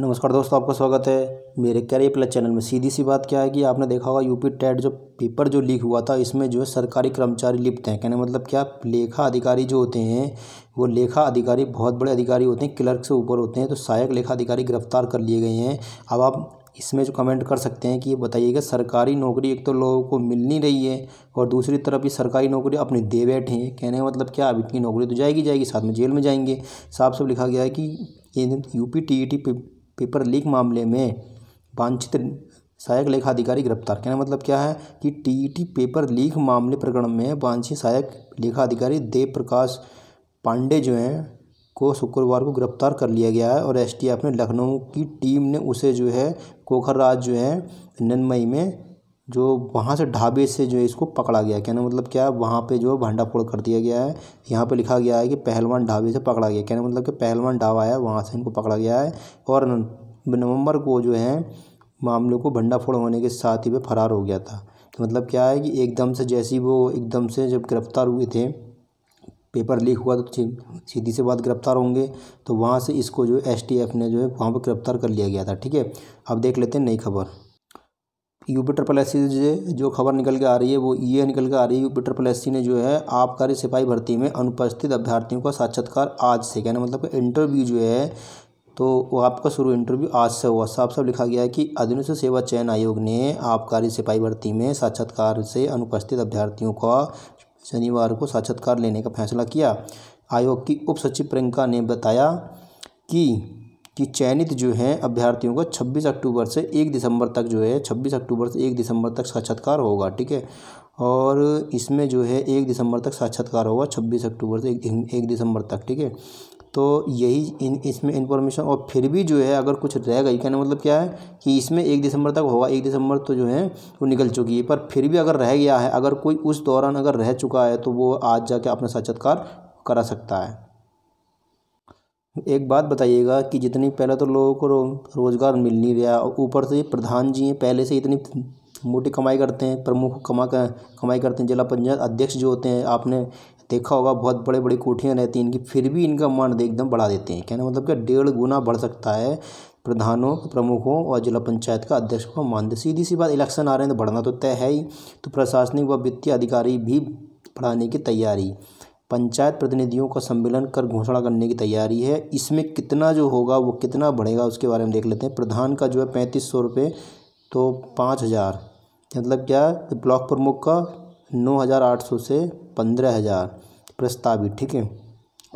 नमस्कार दोस्तों आपका स्वागत है मेरे कैरियर प्लस चैनल में सीधी सी बात क्या है कि आपने देखा होगा यूपी टेट जो पेपर जो लीक हुआ था इसमें जो है सरकारी कर्मचारी लिप्त हैं कहने मतलब क्या लेखा अधिकारी जो होते हैं वो लेखा अधिकारी बहुत बड़े अधिकारी होते हैं क्लर्क से ऊपर होते हैं तो सहायक लेखा अधिकारी गिरफ्तार कर लिए गए हैं अब आप इसमें जो कमेंट कर सकते हैं कि ये बताइएगा सरकारी नौकरी एक तो लोगों को मिल नहीं रही है और दूसरी तरफ ये सरकारी नौकरी अपने दे बैठे हैं कहने का मतलब क्या अब इतनी नौकरी तो जाएगी जाएगी साथ में जेल में जाएंगे साफ साफ लिखा गया है कि ये UP T E T paper leak मामले में वांछित सहायक लेखाधिकारी गिरफ्तार कहना मतलब क्या है कि टीईटी पेपर लीक मामले प्रकरण में वांछित सहायक लेखाधिकारी देव प्रकाश पांडे जो हैं को शुक्रवार को गिरफ्तार कर लिया गया है और एसटीएफ ने लखनऊ की टीम ने उसे जो है कोखर राज जो है नन्मई में जो वहाँ से ढाबे से जो है इसको पकड़ा गया कहने मतलब क्या वहाँ पे जो है फोड़ कर दिया गया है यहाँ पे लिखा गया है कि पहलवान ढाबे से पकड़ा गया कहने मतलब कि पहलवान ढाबा है वहाँ से इनको पकड़ा गया है और नवंबर को जो है मामले को भंडा फोड़ होने के साथ ही वे फरार हो गया था तो मतलब क्या है कि एकदम से जैसी वो एकदम से जब गिरफ्तार हुए थे पेपर लीक हुआ तो सीधी से बात गिरफ्तार होंगे तो वहाँ से इसको जो एस ने जो है वहाँ पर गिरफ्तार कर लिया गया था ठीक है अब देख लेते हैं नई खबर यू पी ट्रिपल एस से जो खबर निकल के आ रही है वो ये निकल के आ रही है यूपिटर पी ट्रिपल एस ने जो है आबकारी सिपाही भर्ती में अनुपस्थित अभ्यर्थियों का साक्षात्कार आज से कहना मतलब इंटरव्यू जो है तो वो आपका शुरू इंटरव्यू आज से हुआ साफ साफ लिखा गया है कि अधिनिश सेवा चयन आयोग ने आबकारी सिपाही भर्ती में साक्षात्कार से अनुपस्थित अभ्यर्थियों का शनिवार को साक्षात्कार लेने का फैसला किया आयोग की उप सचिव प्रियंका ने बताया कि कि चयनित जो हैं अभ्यर्थियों का 26 अक्टूबर से 1 दिसंबर तक जो है 26 अक्टूबर से 1 दिसंबर तक साक्षात्कार होगा ठीक है और इसमें जो है 1 दिसंबर तक साक्षात्कार होगा 26 अक्टूबर से 1 दिसंबर तक ठीक है तो यही इन इसमें इन्फॉर्मेशन और फिर भी जो है अगर कुछ रह गई क्या मतलब क्या है कि इसमें एक दिसंबर तक होगा एक दिसंबर तो जो है वो निकल चुकी है पर फिर भी अगर रह गया है अगर कोई उस दौरान अगर रह चुका है तो वो आज जाके अपना साक्षात्कार करा सकता है एक बात बताइएगा कि जितनी पहले तो लोगों को रोज़गार मिल नहीं रहा ऊपर से प्रधान जी हैं पहले से इतनी मोटी कमाई करते हैं प्रमुख कमा कर, कमाई करते हैं जिला पंचायत अध्यक्ष जो होते हैं आपने देखा होगा बहुत बड़े बड़ी कोठियाँ रहती हैं इनकी फिर भी इनका मान एकदम बढ़ा देते हैं कहना मतलब कि डेढ़ गुना बढ़ सकता है प्रधानों प्रमुखों और जिला पंचायत का अध्यक्ष को मान दे सीधी सी बात इलेक्शन आ रहे हैं तो बढ़ना तो तय है ही तो प्रशासनिक व वित्तीय अधिकारी भी बढ़ाने की तैयारी पंचायत प्रतिनिधियों का सम्मेलन कर घोषणा करने की तैयारी है इसमें कितना जो होगा वो कितना बढ़ेगा उसके बारे में देख लेते हैं प्रधान का जो है पैंतीस सौ रुपये तो पाँच हज़ार मतलब क्या है तो ब्लॉक प्रमुख का नौ हज़ार आठ सौ से पंद्रह हज़ार प्रस्तावित ठीक है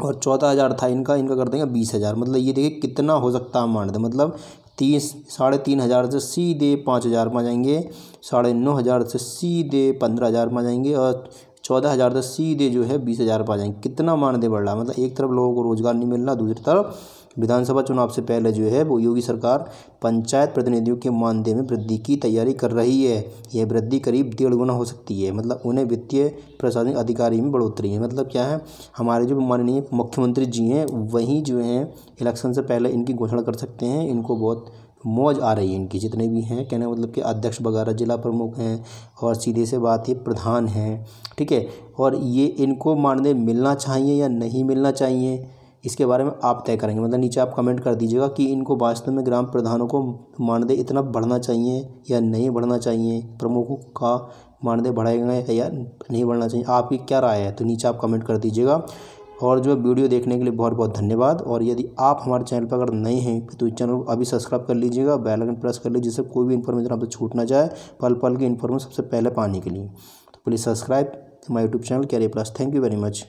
और चौदह हज़ार था इनका इनका कर देंगे बीस हज़ार मतलब ये देखिए कितना हो सकता है मान दें मतलब तीस साढ़े तीन हज़ार से सीधे पाँच हज़ार में आ जाएंगे साढ़े नौ हज़ार से सीधे पंद्रह हज़ार में आ जाएंगे और चौदह हज़ार तो सीधे जो है बीस हज़ार पर आ जाएंगे कितना मानदेय बढ़ रहा है मतलब एक तरफ लोगों को रोज़गार नहीं मिलना दूसरी तरफ विधानसभा चुनाव से पहले जो है वो योगी सरकार पंचायत प्रतिनिधियों के मानदेय में वृद्धि की तैयारी कर रही है यह वृद्धि करीब डेढ़ गुना हो सकती है मतलब उन्हें वित्तीय प्रशासनिक अधिकारी में बढ़ोतरी है मतलब क्या है हमारे जो माननीय मुख्यमंत्री जी हैं वहीं जो हैं इलेक्शन से पहले इनकी घोषणा कर सकते हैं इनको बहुत मौज आ रही है इनकी जितने भी हैं कहने मतलब कि अध्यक्ष वगैरह जिला प्रमुख हैं और सीधे से बात ये प्रधान हैं ठीक है और ये इनको मानदेय मिलना चाहिए या नहीं मिलना चाहिए इसके बारे में आप तय करेंगे मतलब नीचे आप कमेंट कर दीजिएगा कि इनको वास्तव में ग्राम प्रधानों को मानदेय इतना बढ़ना चाहिए या नहीं बढ़ना चाहिए प्रमुखों का मानदेय बढ़ाएगा या नहीं बढ़ना चाहिए आपकी क्या राय है तो नीचे आप कमेंट कर दीजिएगा और जो वीडियो देखने के लिए बहुत बहुत धन्यवाद और यदि आप हमारे चैनल पर अगर नए हैं तो इस चैनल को अभी सब्सक्राइब कर लीजिएगा बेल आइकन प्रेस कर लीजिए जिससे कोई भी इन्फॉर्मेशन आपसे छूट ना जाए पल पल की इन्फॉर्मेशन सबसे पहले पाने के लिए तो please subscribe my YouTube channel career plus thank you very much